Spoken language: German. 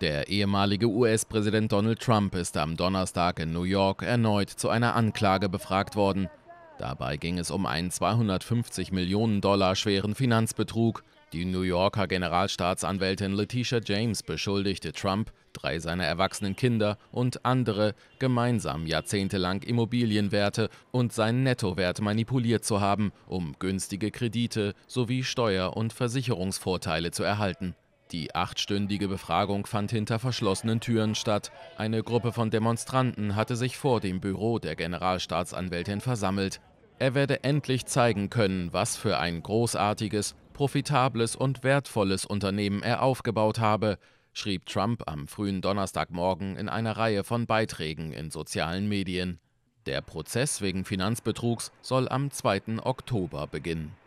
Der ehemalige US-Präsident Donald Trump ist am Donnerstag in New York erneut zu einer Anklage befragt worden. Dabei ging es um einen 250 Millionen Dollar schweren Finanzbetrug. Die New Yorker Generalstaatsanwältin Letitia James beschuldigte Trump, drei seiner erwachsenen Kinder und andere gemeinsam jahrzehntelang Immobilienwerte und seinen Nettowert manipuliert zu haben, um günstige Kredite sowie Steuer- und Versicherungsvorteile zu erhalten. Die achtstündige Befragung fand hinter verschlossenen Türen statt. Eine Gruppe von Demonstranten hatte sich vor dem Büro der Generalstaatsanwältin versammelt. Er werde endlich zeigen können, was für ein großartiges, profitables und wertvolles Unternehmen er aufgebaut habe, schrieb Trump am frühen Donnerstagmorgen in einer Reihe von Beiträgen in sozialen Medien. Der Prozess wegen Finanzbetrugs soll am 2. Oktober beginnen.